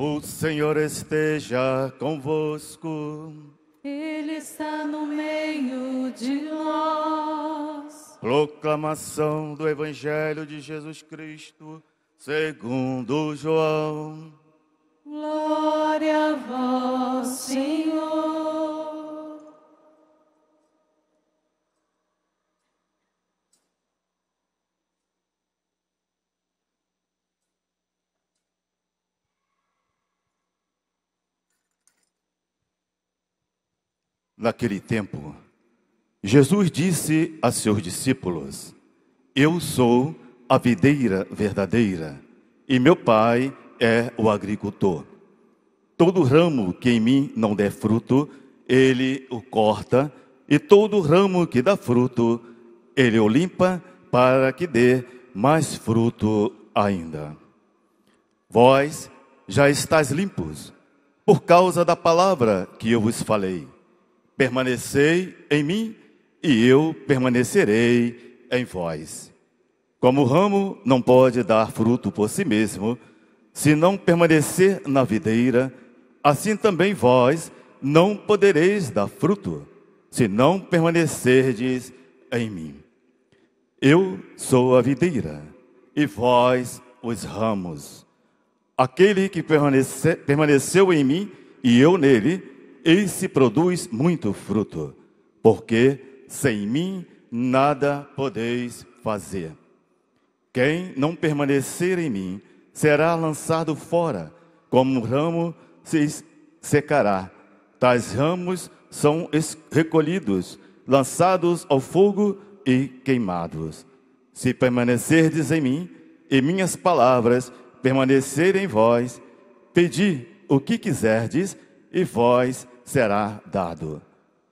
O Senhor esteja convosco. Ele está no meio de nós. Proclamação do Evangelho de Jesus Cristo, segundo João. Glória a vós, Senhor. Naquele tempo, Jesus disse a seus discípulos: Eu sou a videira verdadeira, e meu Pai é o agricultor. Todo ramo que em mim não der fruto, ele o corta, e todo ramo que dá fruto, ele o limpa, para que dê mais fruto ainda. Vós já estáis limpos, por causa da palavra que eu vos falei. Permanecei em mim e eu permanecerei em vós. Como o ramo não pode dar fruto por si mesmo, se não permanecer na videira, assim também vós não podereis dar fruto, se não permanecerdes em mim. Eu sou a videira, e vós os ramos. Aquele que permanece, permaneceu em mim e eu nele, eis se produz muito fruto, porque sem mim nada podeis fazer. Quem não permanecer em mim será lançado fora, como um ramo se secará. Tais ramos são recolhidos, lançados ao fogo e queimados. Se permanecerdes em mim e minhas palavras permanecerem em vós, pedi o que quiserdes e vós será dado.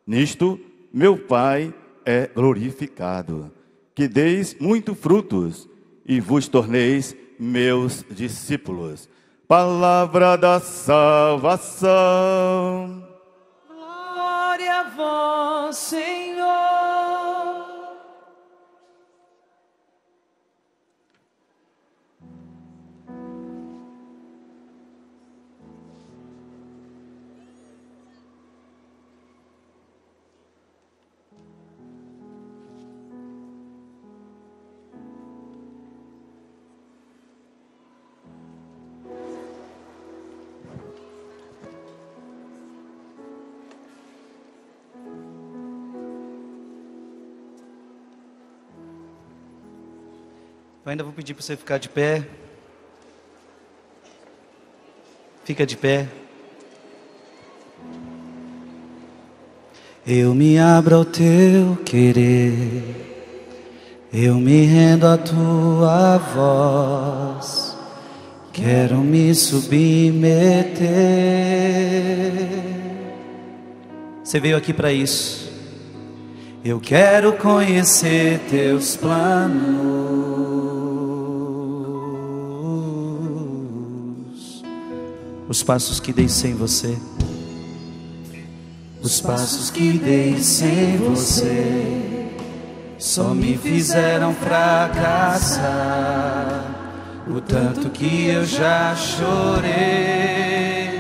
Nisto meu Pai é glorificado, que deis muito frutos e vos torneis meus discípulos. Palavra da salvação. Glória a vós, Senhor. Eu ainda vou pedir para você ficar de pé. Fica de pé. Eu me abro ao teu querer, eu me rendo à tua voz, quero me submeter. Você veio aqui para isso. Eu quero conhecer teus planos. os passos que dei sem você. Os passos que dei sem você só me fizeram fracassar. O tanto que eu já chorei.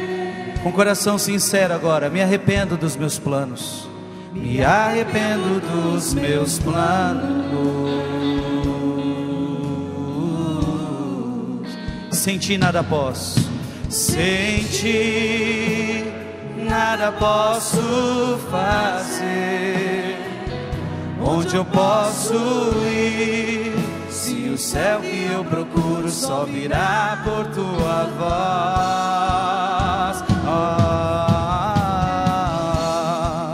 Com coração sincero agora, me arrependo dos meus planos. Me arrependo dos meus planos. Sem ti nada posso sem ti nada posso fazer. Onde eu posso ir? Se o céu que eu procuro só virá por tua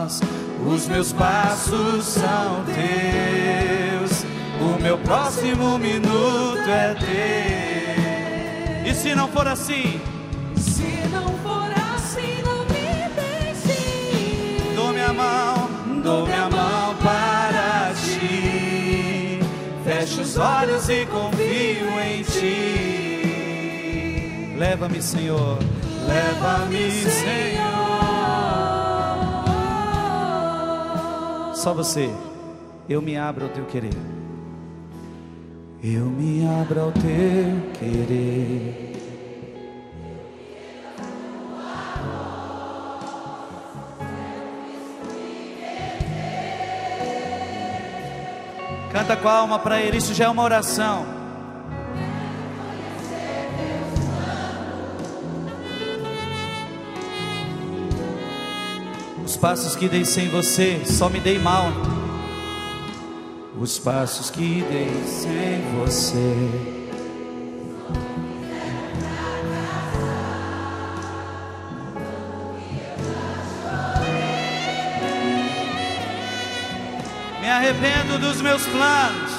voz. Oh, Os meus passos são teus. O meu próximo minuto é teu. E se não for assim? estendo minha mão para ti. Fecho os olhos e confio em ti. Leva-me, Senhor. Leva-me, Senhor. Só você. Eu me abro ao teu querer. Eu me abro ao teu querer. Canta com a alma para Ele, isso já é uma oração. Os passos que dei sem você, só me dei mal. Os passos que dei sem você. arrependo dos meus planos.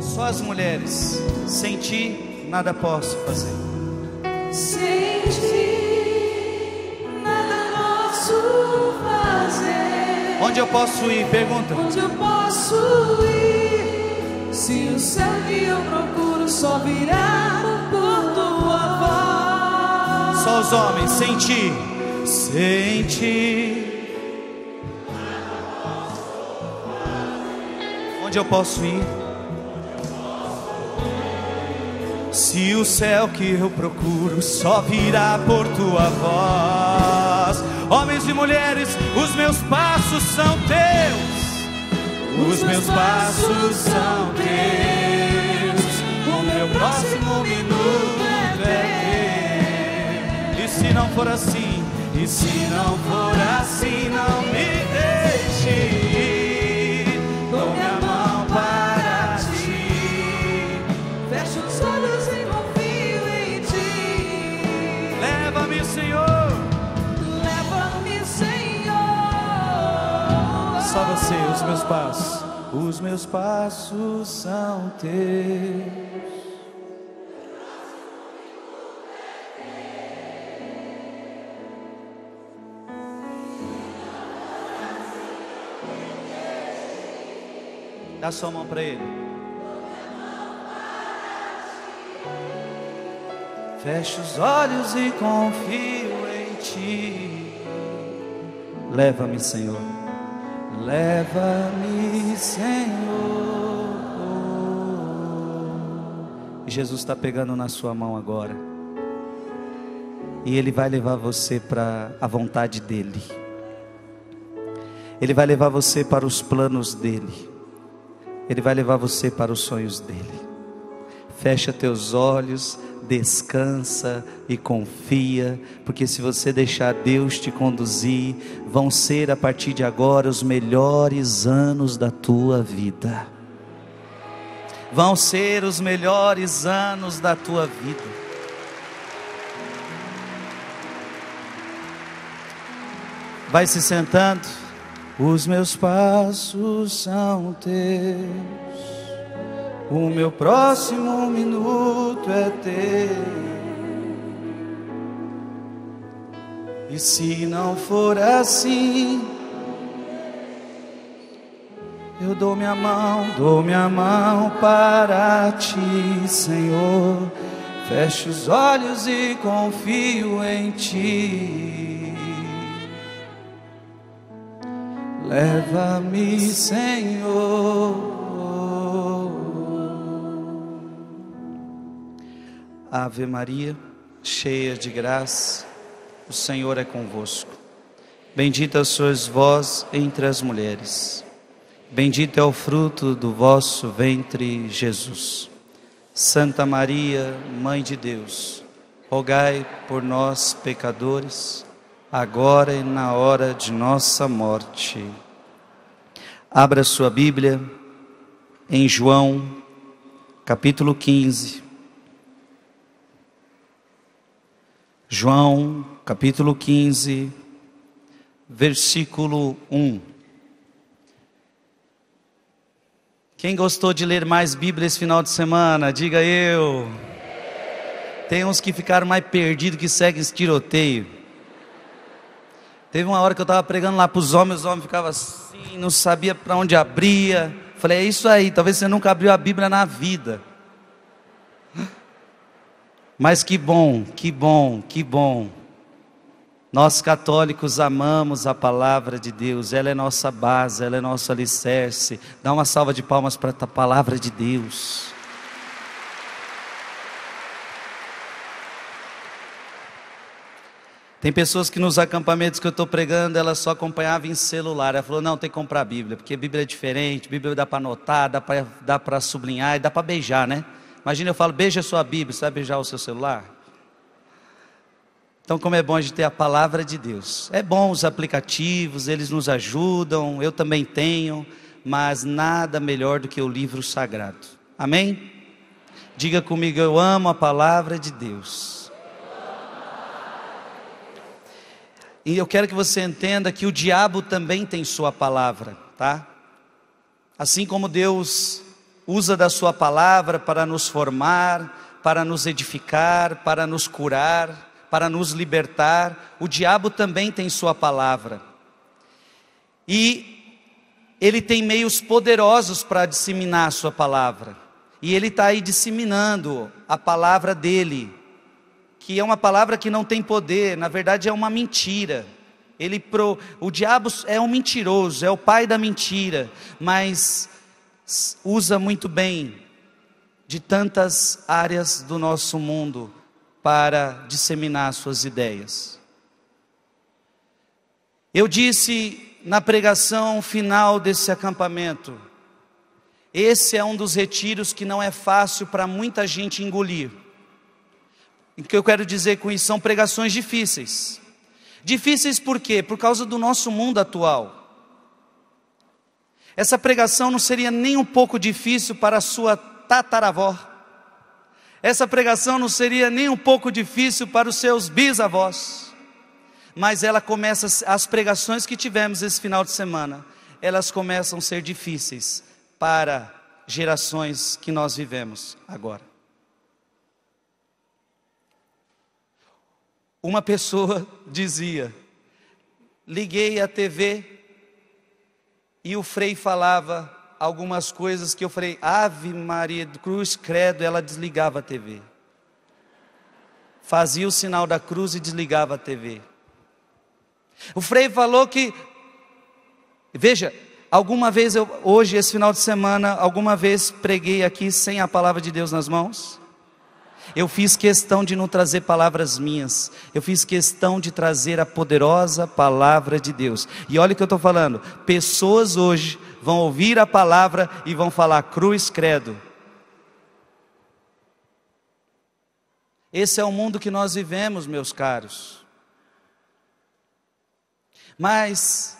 Só as mulheres, sem ti nada posso fazer. Sem ti nada posso fazer. Onde eu posso ir? Pergunta. Onde eu posso ir? Se o céu que eu procuro só virar por tua voz. Só os homens, sem ti sem ti. Onde eu posso ir? Se o céu que eu procuro só virá por tua voz, homens e mulheres, os meus passos são teus, os meus passos são teus, o meu próximo minuto é teu, e se não for assim. E se não for assim, não me deixe ir. Dou minha mão para ti. Fecho os olhos e confio em ti. Leva-me, Senhor. Leva-me, Senhor. Só você, os meus passos. Os meus passos são teus. Dá sua mão para Ele. Fecho os olhos e confio em Ti. Leva-me, Senhor. Leva-me, Senhor. Jesus está pegando na sua mão agora. E Ele vai levar você para a vontade dEle. Ele vai levar você para os planos dEle. Ele vai levar você para os sonhos dele. Fecha teus olhos, descansa e confia, porque se você deixar Deus te conduzir, vão ser a partir de agora os melhores anos da tua vida. Vão ser os melhores anos da tua vida. Vai se sentando. Os meus passos são teus, o meu próximo minuto é teu. E se não for assim, eu dou minha mão, dou minha mão para ti, Senhor. Fecho os olhos e confio em ti. Leva-me, Senhor, Ave Maria, cheia de graça, o Senhor é convosco. Bendita sois vós entre as mulheres. Bendito é o fruto do vosso ventre, Jesus. Santa Maria, Mãe de Deus, rogai por nós, pecadores agora e na hora de nossa morte. Abra sua Bíblia em João, capítulo 15. João, capítulo 15, versículo 1. Quem gostou de ler mais Bíblia esse final de semana, diga eu. Tem uns que ficaram mais perdidos que seguem esse tiroteio. Teve uma hora que eu estava pregando lá para os homens, os homens ficavam assim, não sabia para onde abria. Falei, é isso aí, talvez você nunca abriu a Bíblia na vida. Mas que bom, que bom, que bom. Nós católicos amamos a palavra de Deus, ela é nossa base, ela é nosso alicerce. Dá uma salva de palmas para a palavra de Deus. Tem pessoas que nos acampamentos que eu estou pregando, ela só acompanhava em celular. Ela falou: não, tem que comprar a Bíblia, porque Bíblia é diferente, Bíblia dá para anotar, dá para sublinhar e dá para beijar, né? Imagina eu falo: beija a sua Bíblia, você vai beijar o seu celular? Então, como é bom a gente ter a palavra de Deus. É bom os aplicativos, eles nos ajudam, eu também tenho, mas nada melhor do que o livro sagrado. Amém? Diga comigo, eu amo a palavra de Deus. E eu quero que você entenda que o diabo também tem sua palavra, tá? Assim como Deus usa da sua palavra para nos formar, para nos edificar, para nos curar, para nos libertar, o diabo também tem sua palavra. E ele tem meios poderosos para disseminar a sua palavra. E ele está aí disseminando a palavra dele, que é uma palavra que não tem poder, na verdade é uma mentira. Ele pro, o diabo é um mentiroso, é o pai da mentira, mas usa muito bem de tantas áreas do nosso mundo para disseminar suas ideias. Eu disse na pregação final desse acampamento, esse é um dos retiros que não é fácil para muita gente engolir. O que eu quero dizer com isso são pregações difíceis. Difíceis por quê? Por causa do nosso mundo atual. Essa pregação não seria nem um pouco difícil para a sua tataravó. Essa pregação não seria nem um pouco difícil para os seus bisavós. Mas ela começa as pregações que tivemos esse final de semana, elas começam a ser difíceis para gerações que nós vivemos agora. Uma pessoa dizia: liguei a TV e o Frei falava algumas coisas que eu falei, Ave Maria, Cruz Credo, ela desligava a TV. Fazia o sinal da cruz e desligava a TV. O Frei falou que, veja, alguma vez eu, hoje, esse final de semana, alguma vez preguei aqui sem a palavra de Deus nas mãos? Eu fiz questão de não trazer palavras minhas, eu fiz questão de trazer a poderosa palavra de Deus. E olha o que eu estou falando: pessoas hoje vão ouvir a palavra e vão falar cruz credo. Esse é o mundo que nós vivemos, meus caros. Mas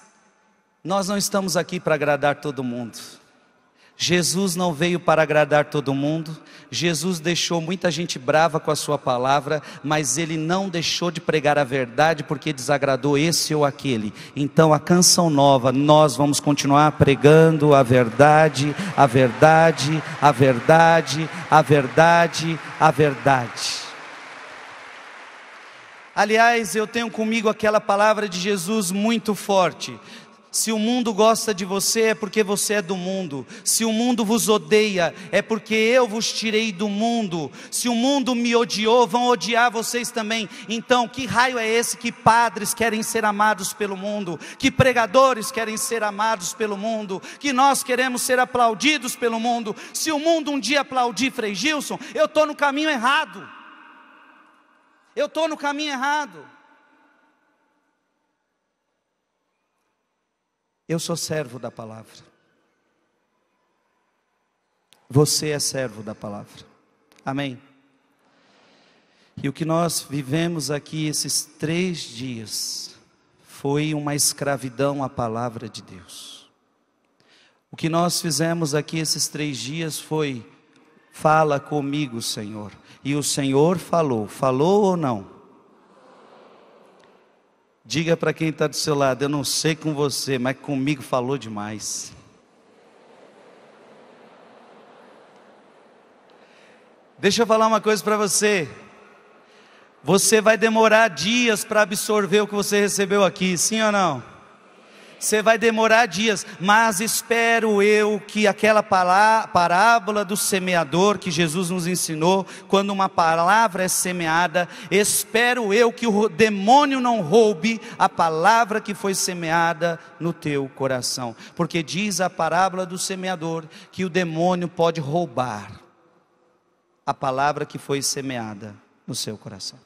nós não estamos aqui para agradar todo mundo. Jesus não veio para agradar todo mundo, Jesus deixou muita gente brava com a sua palavra, mas ele não deixou de pregar a verdade porque desagradou esse ou aquele. Então, a canção nova, nós vamos continuar pregando a verdade, a verdade, a verdade, a verdade, a verdade. Aliás, eu tenho comigo aquela palavra de Jesus muito forte. Se o mundo gosta de você, é porque você é do mundo. Se o mundo vos odeia, é porque eu vos tirei do mundo. Se o mundo me odiou, vão odiar vocês também. Então, que raio é esse que padres querem ser amados pelo mundo? Que pregadores querem ser amados pelo mundo? Que nós queremos ser aplaudidos pelo mundo? Se o mundo um dia aplaudir Frei Gilson, eu estou no caminho errado. Eu estou no caminho errado. Eu sou servo da palavra. Você é servo da palavra. Amém. E o que nós vivemos aqui esses três dias foi uma escravidão à palavra de Deus. O que nós fizemos aqui esses três dias foi: fala comigo, Senhor. E o Senhor falou. Falou ou não? Diga para quem está do seu lado: eu não sei com você, mas comigo falou demais. Deixa eu falar uma coisa para você. Você vai demorar dias para absorver o que você recebeu aqui, sim ou não? Você vai demorar dias, mas espero eu que aquela parábola do semeador que Jesus nos ensinou, quando uma palavra é semeada, espero eu que o demônio não roube a palavra que foi semeada no teu coração, porque diz a parábola do semeador que o demônio pode roubar a palavra que foi semeada no seu coração.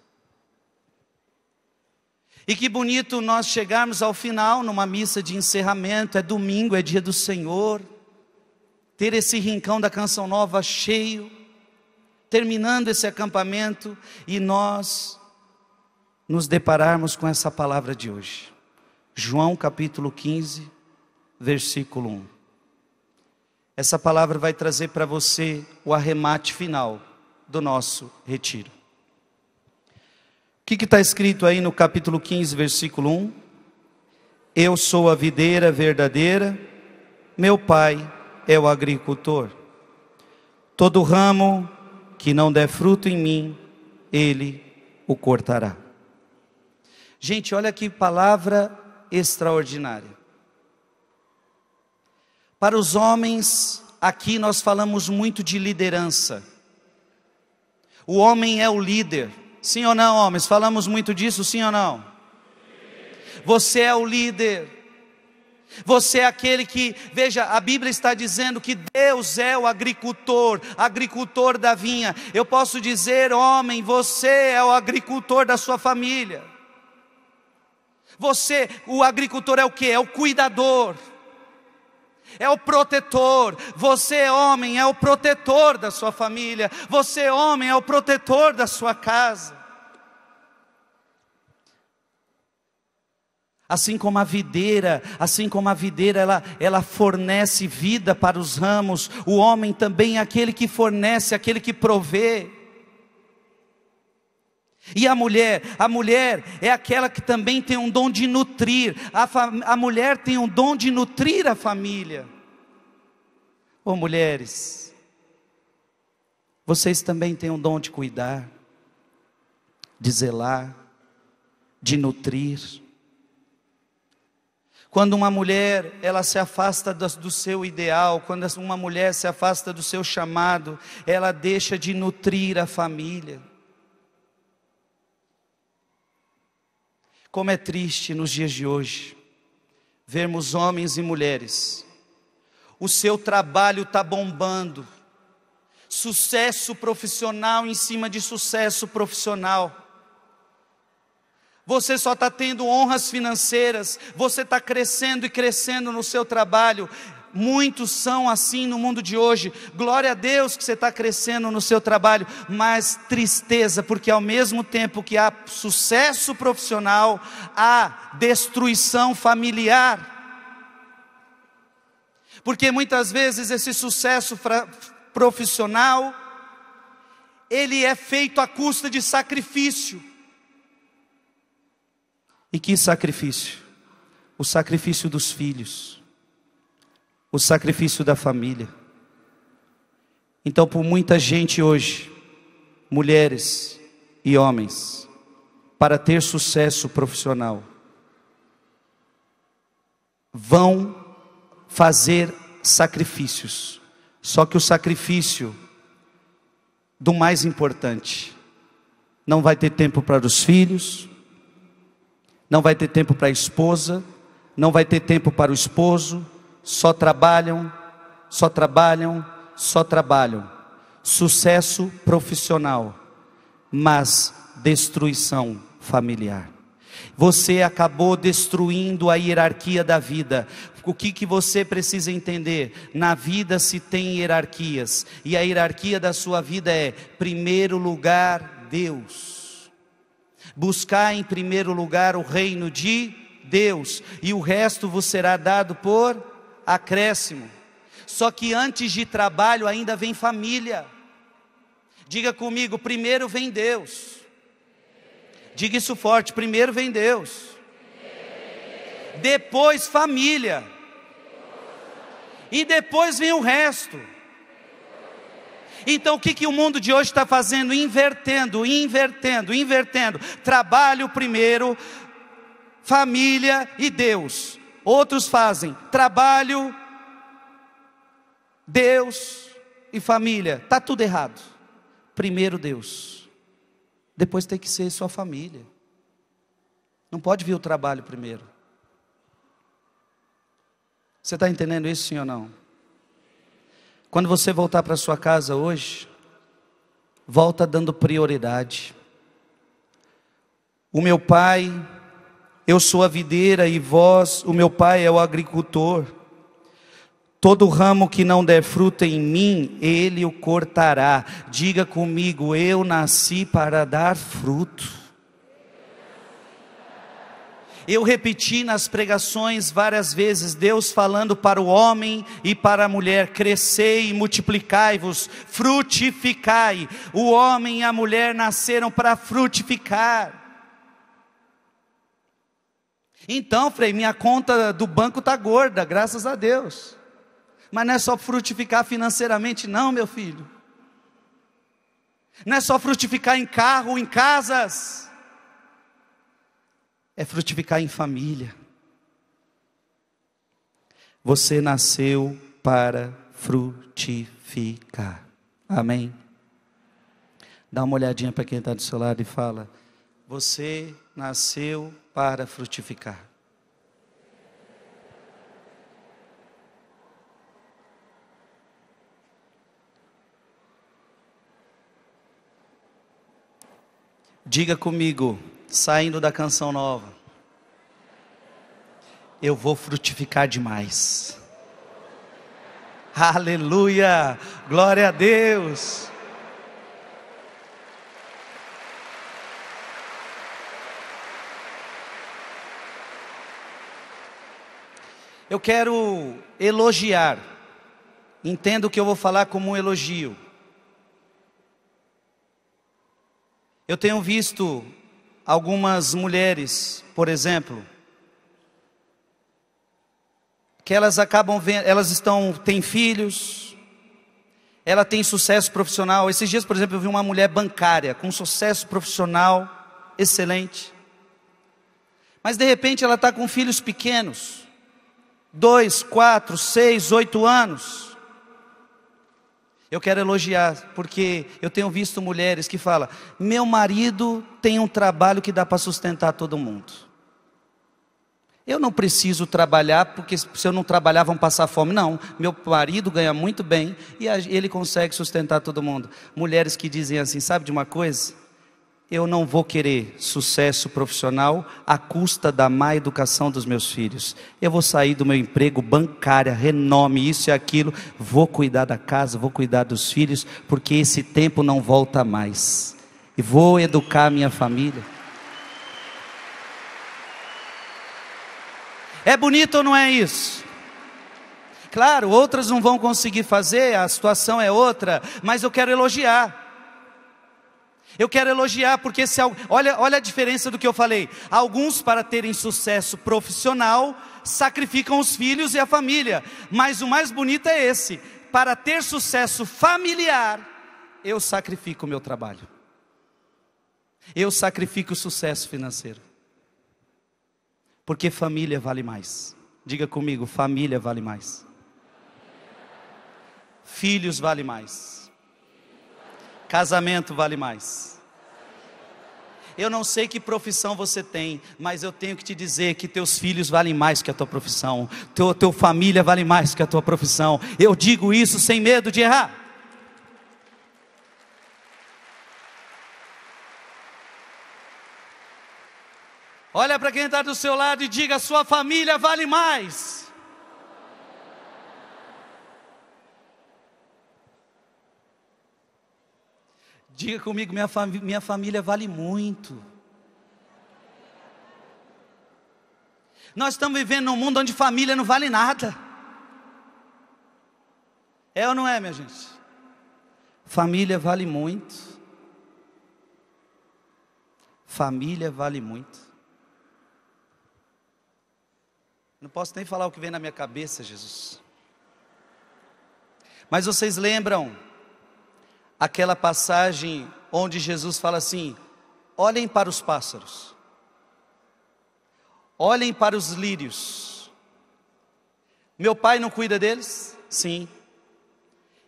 E que bonito nós chegarmos ao final numa missa de encerramento, é domingo, é dia do Senhor. Ter esse rincão da canção nova cheio, terminando esse acampamento e nós nos depararmos com essa palavra de hoje. João capítulo 15, versículo 1. Essa palavra vai trazer para você o arremate final do nosso retiro que está escrito aí no capítulo 15, versículo 1? Eu sou a videira verdadeira, meu pai é o agricultor. Todo ramo que não der fruto em mim, ele o cortará. Gente, olha que palavra extraordinária. Para os homens, aqui nós falamos muito de liderança. O homem é o líder. Sim ou não, homens? Falamos muito disso, sim ou não? Você é o líder. Você é aquele que, veja, a Bíblia está dizendo que Deus é o agricultor, agricultor da vinha. Eu posso dizer, homem, você é o agricultor da sua família. Você, o agricultor é o que? É o cuidador é o protetor. Você, é homem, é o protetor da sua família. Você, é homem, é o protetor da sua casa. Assim como a videira, assim como a videira, ela, ela fornece vida para os ramos, o homem também é aquele que fornece, aquele que provê. E a mulher? A mulher é aquela que também tem um dom de nutrir. A, a mulher tem um dom de nutrir a família. ou oh, mulheres, vocês também têm um dom de cuidar, de zelar, de nutrir. Quando uma mulher ela se afasta do seu ideal, quando uma mulher se afasta do seu chamado, ela deixa de nutrir a família. Como é triste nos dias de hoje vermos homens e mulheres, o seu trabalho está bombando, sucesso profissional em cima de sucesso profissional. Você só está tendo honras financeiras, você está crescendo e crescendo no seu trabalho, Muitos são assim no mundo de hoje. Glória a Deus que você está crescendo no seu trabalho, mas tristeza, porque ao mesmo tempo que há sucesso profissional, há destruição familiar. Porque muitas vezes esse sucesso profissional, ele é feito à custa de sacrifício. E que sacrifício? O sacrifício dos filhos o sacrifício da família. Então, por muita gente hoje, mulheres e homens, para ter sucesso profissional, vão fazer sacrifícios. Só que o sacrifício do mais importante, não vai ter tempo para os filhos, não vai ter tempo para a esposa, não vai ter tempo para o esposo, só trabalham, só trabalham, só trabalham. Sucesso profissional, mas destruição familiar. Você acabou destruindo a hierarquia da vida. O que, que você precisa entender? Na vida se tem hierarquias, e a hierarquia da sua vida é, primeiro lugar, Deus. Buscar em primeiro lugar o reino de Deus, e o resto vos será dado por acréscimo. Só que antes de trabalho ainda vem família. Diga comigo, primeiro vem Deus. Diga isso forte, primeiro vem Deus. Depois família. E depois vem o resto. Então o que, que o mundo de hoje está fazendo? Invertendo, invertendo, invertendo. Trabalho primeiro, família e Deus. Outros fazem trabalho, Deus e família. Tá tudo errado. Primeiro Deus. Depois tem que ser sua família. Não pode vir o trabalho primeiro. Você está entendendo isso, sim ou não? Quando você voltar para sua casa hoje, volta dando prioridade. O meu pai eu sou a videira e vós, o meu pai é o agricultor. Todo ramo que não der fruta em mim, ele o cortará. Diga comigo, eu nasci para dar fruto. Eu repeti nas pregações várias vezes, Deus falando para o homem e para a mulher: crescei e multiplicai-vos, frutificai. O homem e a mulher nasceram para frutificar. Então, Frei, minha conta do banco está gorda, graças a Deus. Mas não é só frutificar financeiramente, não, meu filho. Não é só frutificar em carro, em casas. É frutificar em família. Você nasceu para frutificar. Amém? Dá uma olhadinha para quem está do seu lado e fala: Você nasceu para para frutificar. Diga comigo, saindo da canção nova, eu vou frutificar demais. Aleluia! Glória a Deus! Eu quero elogiar. Entendo que eu vou falar como um elogio. Eu tenho visto algumas mulheres, por exemplo, que elas acabam vendo, elas estão têm filhos, ela tem sucesso profissional. Esses dias, por exemplo, eu vi uma mulher bancária com sucesso profissional excelente. Mas de repente ela está com filhos pequenos dois, quatro, seis, oito anos. Eu quero elogiar, porque eu tenho visto mulheres que falam: meu marido tem um trabalho que dá para sustentar todo mundo. Eu não preciso trabalhar, porque se eu não trabalhar vão passar fome. Não, meu marido ganha muito bem e ele consegue sustentar todo mundo. Mulheres que dizem assim: sabe de uma coisa? eu não vou querer sucesso profissional à custa da má educação dos meus filhos. Eu vou sair do meu emprego bancária, renome, isso e aquilo, vou cuidar da casa, vou cuidar dos filhos, porque esse tempo não volta mais. E vou educar a minha família. É bonito ou não é isso? Claro, outras não vão conseguir fazer, a situação é outra, mas eu quero elogiar. Eu quero elogiar, porque se, olha, olha a diferença do que eu falei. Alguns, para terem sucesso profissional, sacrificam os filhos e a família. Mas o mais bonito é esse: para ter sucesso familiar, eu sacrifico o meu trabalho. Eu sacrifico o sucesso financeiro. Porque família vale mais. Diga comigo: família vale mais. Filhos vale mais. Casamento vale mais. Eu não sei que profissão você tem, mas eu tenho que te dizer que teus filhos valem mais que a tua profissão, teu, teu família vale mais que a tua profissão. Eu digo isso sem medo de errar. Olha para quem está do seu lado e diga: sua família vale mais. Diga comigo, minha, minha família vale muito. Nós estamos vivendo num mundo onde família não vale nada. É ou não é, minha gente? Família vale muito. Família vale muito. Não posso nem falar o que vem na minha cabeça, Jesus. Mas vocês lembram aquela passagem onde Jesus fala assim: olhem para os pássaros, olhem para os lírios. Meu pai não cuida deles? Sim.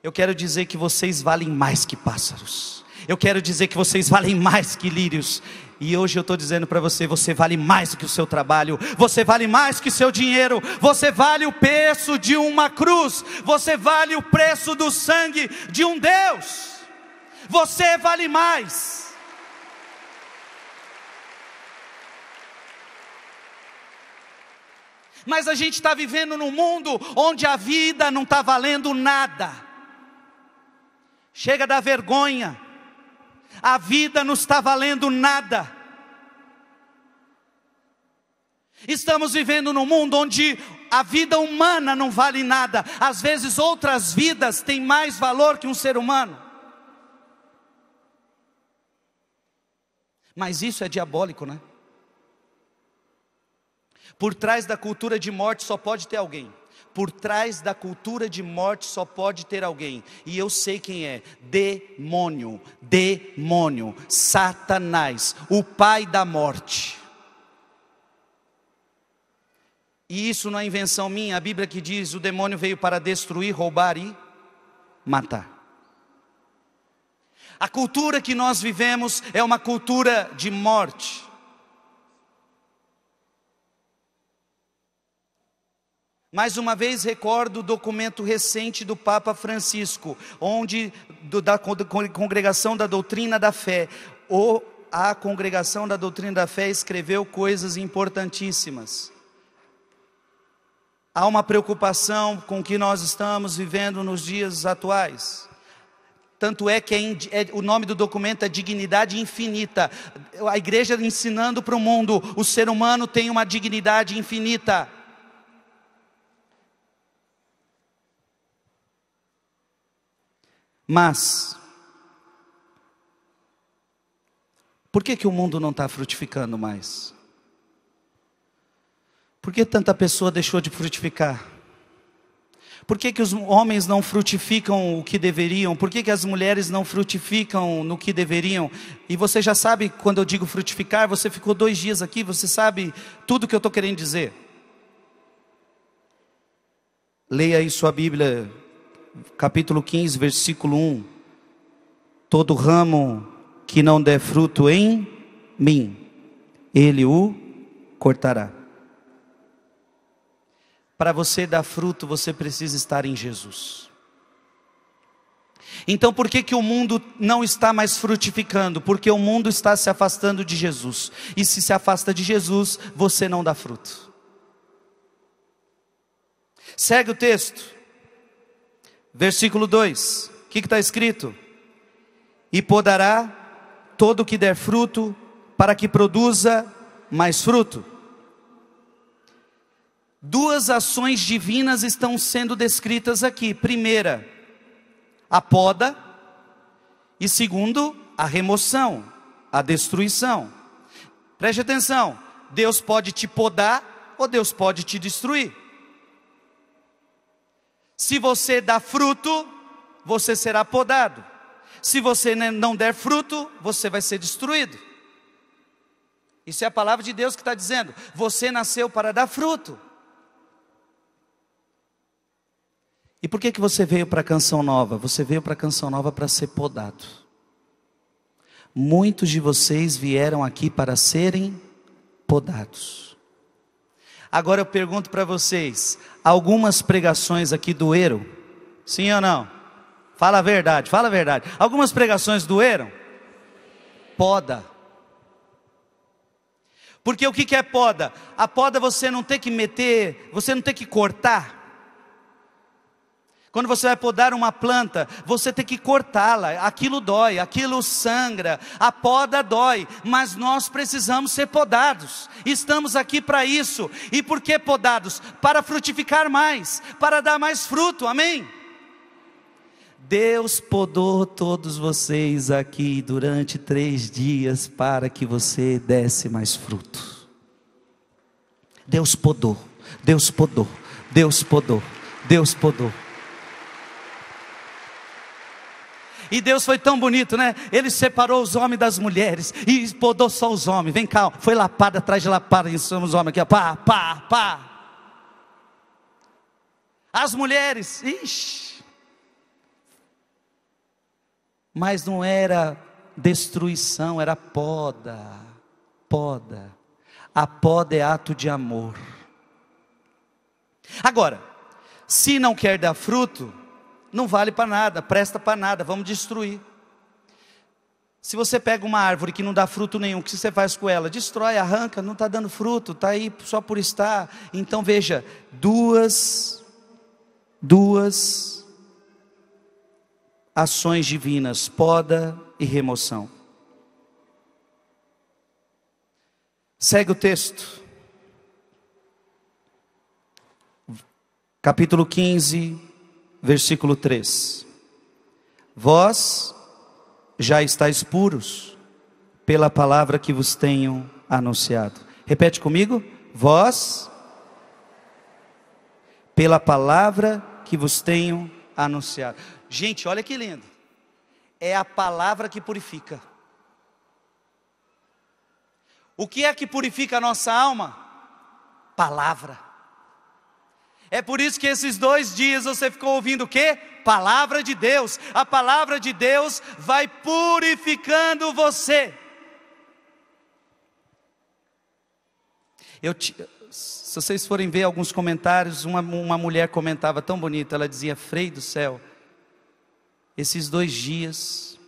Eu quero dizer que vocês valem mais que pássaros. Eu quero dizer que vocês valem mais que lírios. E hoje eu estou dizendo para você: você vale mais que o seu trabalho, você vale mais que seu dinheiro, você vale o preço de uma cruz, você vale o preço do sangue de um Deus. Você vale mais. Mas a gente está vivendo num mundo onde a vida não está valendo nada. Chega da vergonha. A vida não está valendo nada. Estamos vivendo num mundo onde a vida humana não vale nada. Às vezes, outras vidas têm mais valor que um ser humano. Mas isso é diabólico, né? Por trás da cultura de morte só pode ter alguém. Por trás da cultura de morte só pode ter alguém. E eu sei quem é: demônio, demônio, Satanás, o pai da morte. E isso não é invenção minha, a Bíblia que diz: o demônio veio para destruir, roubar e matar. A cultura que nós vivemos é uma cultura de morte. Mais uma vez recordo o documento recente do Papa Francisco, onde do, da congregação da doutrina da fé, ou a congregação da doutrina da fé escreveu coisas importantíssimas. Há uma preocupação com o que nós estamos vivendo nos dias atuais. Tanto é que é, é, o nome do documento é Dignidade Infinita. A igreja ensinando para o mundo: o ser humano tem uma dignidade infinita. Mas, por que, que o mundo não está frutificando mais? Por que tanta pessoa deixou de frutificar? Por que, que os homens não frutificam o que deveriam? Por que, que as mulheres não frutificam no que deveriam? E você já sabe, quando eu digo frutificar, você ficou dois dias aqui, você sabe tudo que eu estou querendo dizer. Leia aí sua Bíblia, capítulo 15, versículo 1. Todo ramo que não der fruto em mim, ele o cortará para você dar fruto, você precisa estar em Jesus. Então por que, que o mundo não está mais frutificando? Porque o mundo está se afastando de Jesus. E se se afasta de Jesus, você não dá fruto. Segue o texto, versículo 2: o que está escrito? E podará todo o que der fruto, para que produza mais fruto. Duas ações divinas estão sendo descritas aqui. Primeira, a poda, e segundo, a remoção, a destruição. Preste atenção: Deus pode te podar ou Deus pode te destruir. Se você dá fruto, você será podado. Se você não der fruto, você vai ser destruído. Isso é a palavra de Deus que está dizendo: você nasceu para dar fruto. E por que, que você veio para a Canção Nova? Você veio para a Canção Nova para ser podado. Muitos de vocês vieram aqui para serem podados. Agora eu pergunto para vocês: algumas pregações aqui doeram? Sim ou não? Fala a verdade, fala a verdade. Algumas pregações doeram? Poda. Porque o que é poda? A poda você não tem que meter, você não tem que cortar. Quando você vai podar uma planta, você tem que cortá-la, aquilo dói, aquilo sangra, a poda dói, mas nós precisamos ser podados, estamos aqui para isso, e por que podados? Para frutificar mais, para dar mais fruto, amém? Deus podou todos vocês aqui durante três dias para que você desse mais fruto. Deus podou, Deus podou, Deus podou, Deus podou. E Deus foi tão bonito, né? Ele separou os homens das mulheres e podou só os homens. Vem cá, foi lapada atrás de lapada, somos homens aqui, ó. pá, pá, pá. As mulheres, ixi. Mas não era destruição, era poda. Poda. A poda é ato de amor. Agora, se não quer dar fruto, não vale para nada, presta para nada, vamos destruir. Se você pega uma árvore que não dá fruto nenhum, o que você faz com ela? Destrói, arranca, não está dando fruto, está aí só por estar. Então veja, duas, duas ações divinas, poda e remoção. Segue o texto. Capítulo 15, versículo 3: Vós já estáis puros pela palavra que vos tenho anunciado. Repete comigo: Vós, pela palavra que vos tenho anunciado. Gente, olha que lindo. É a palavra que purifica. O que é que purifica a nossa alma? Palavra. É por isso que esses dois dias você ficou ouvindo o quê? Palavra de Deus. A palavra de Deus vai purificando você. Eu te, se vocês forem ver alguns comentários, uma, uma mulher comentava tão bonita, ela dizia: Frei do céu, esses dois dias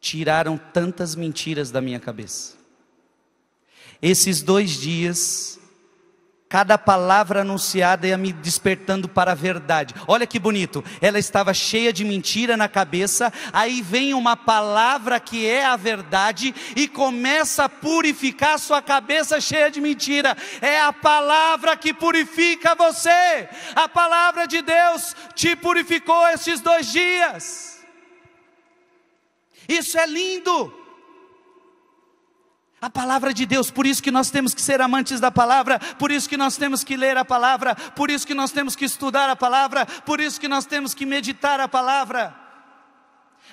tiraram tantas mentiras da minha cabeça. Esses dois dias cada palavra anunciada ia me despertando para a verdade. Olha que bonito, ela estava cheia de mentira na cabeça, aí vem uma palavra que é a verdade e começa a purificar sua cabeça cheia de mentira. É a palavra que purifica você, a palavra de Deus te purificou esses dois dias. Isso é lindo. A palavra de Deus, por isso que nós temos que ser amantes da palavra, por isso que nós temos que ler a palavra, por isso que nós temos que estudar a palavra, por isso que nós temos que meditar a palavra.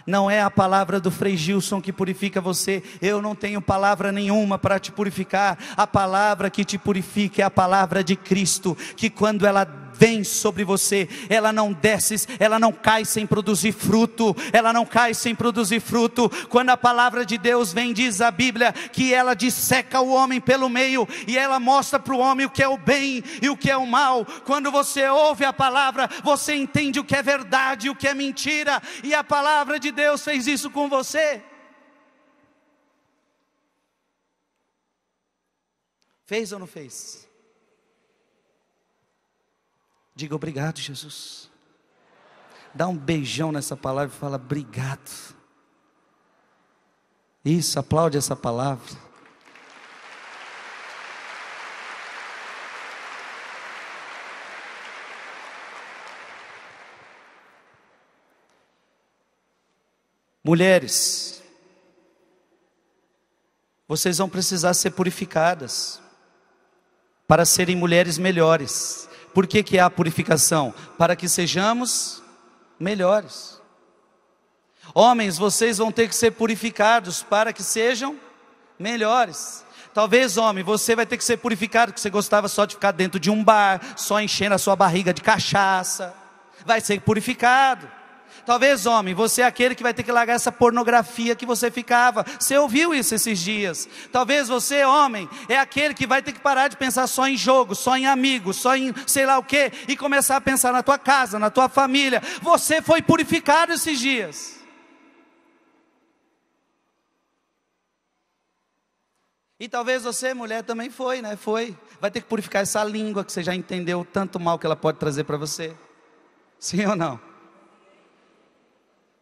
Não é a palavra do Frei Gilson que purifica você, eu não tenho palavra nenhuma para te purificar. A palavra que te purifica é a palavra de Cristo, que quando ela vem sobre você. Ela não desce, ela não cai sem produzir fruto. Ela não cai sem produzir fruto. Quando a palavra de Deus vem, diz a Bíblia que ela disseca o homem pelo meio e ela mostra para o homem o que é o bem e o que é o mal. Quando você ouve a palavra, você entende o que é verdade, e o que é mentira, e a palavra de Deus fez isso com você. Fez ou não fez? Diga obrigado, Jesus. Dá um beijão nessa palavra e fala obrigado. Isso, aplaude essa palavra. Mulheres, vocês vão precisar ser purificadas para serem mulheres melhores. Por que, que é a purificação? Para que sejamos melhores. Homens, vocês vão ter que ser purificados para que sejam melhores. Talvez, homem, você vai ter que ser purificado, que você gostava só de ficar dentro de um bar, só enchendo a sua barriga de cachaça. Vai ser purificado. Talvez, homem, você é aquele que vai ter que largar essa pornografia que você ficava. Você ouviu isso esses dias. Talvez você, homem, é aquele que vai ter que parar de pensar só em jogo, só em amigos, só em sei lá o quê, e começar a pensar na tua casa, na tua família. Você foi purificado esses dias. E talvez você, mulher, também foi, né? Foi. Vai ter que purificar essa língua que você já entendeu tanto mal que ela pode trazer para você. Sim ou não?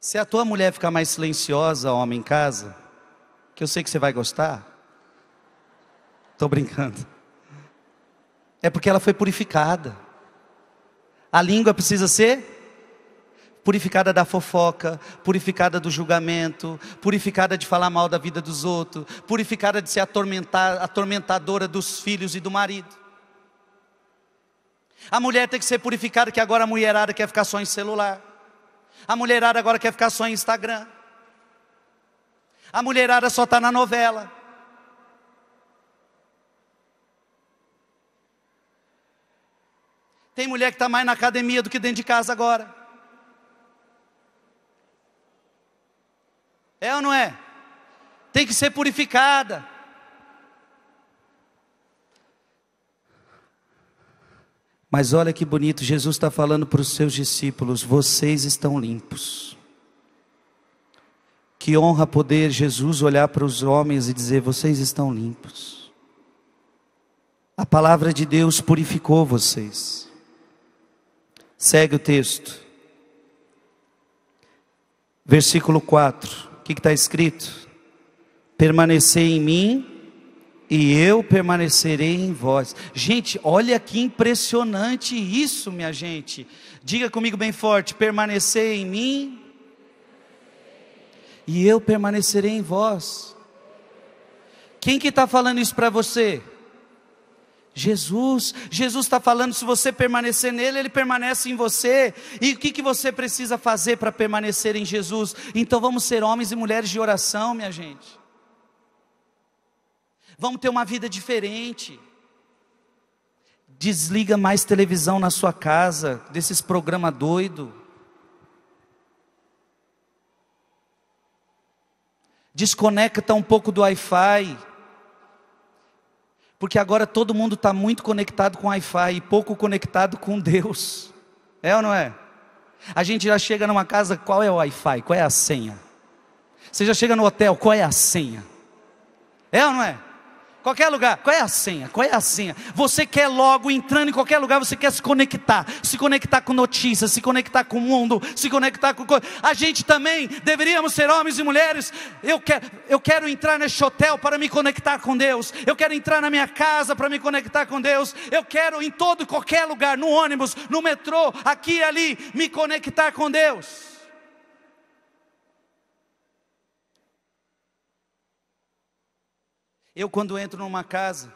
Se a tua mulher ficar mais silenciosa, homem, em casa, que eu sei que você vai gostar. Estou brincando. É porque ela foi purificada. A língua precisa ser purificada da fofoca, purificada do julgamento, purificada de falar mal da vida dos outros, purificada de ser atormentar, atormentadora dos filhos e do marido. A mulher tem que ser purificada, que agora a mulherada quer ficar só em celular. A mulherada agora quer ficar só em Instagram. A mulherada só está na novela. Tem mulher que está mais na academia do que dentro de casa agora. É ou não é? Tem que ser purificada. Mas olha que bonito, Jesus está falando para os seus discípulos: vocês estão limpos. Que honra poder Jesus olhar para os homens e dizer: vocês estão limpos. A palavra de Deus purificou vocês. Segue o texto. Versículo 4. O que está escrito? Permanecei em mim e eu permanecerei em vós. Gente, olha que impressionante isso, minha gente. Diga comigo bem forte: permanecer em mim e eu permanecerei em vós. Quem que está falando isso para você? Jesus, Jesus está falando, se você permanecer nele, ele permanece em você, e o que, que você precisa fazer para permanecer em Jesus? Então vamos ser homens e mulheres de oração, minha gente. Vamos ter uma vida diferente. Desliga mais televisão na sua casa, desses programas doido. Desconecta um pouco do Wi-Fi. Porque agora todo mundo está muito conectado com Wi-Fi e pouco conectado com Deus. É ou não é? A gente já chega numa casa, qual é o Wi-Fi? Qual é a senha? Você já chega no hotel, qual é a senha? É ou não é? qualquer lugar. Qual é a senha? Qual é a senha? Você quer logo entrando em qualquer lugar, você quer se conectar, se conectar com notícias, se conectar com o mundo, se conectar com A gente também deveríamos ser homens e mulheres. Eu quero, eu quero entrar neste hotel para me conectar com Deus. Eu quero entrar na minha casa para me conectar com Deus. Eu quero em todo qualquer lugar, no ônibus, no metrô, aqui e ali, me conectar com Deus. Eu, quando entro numa casa,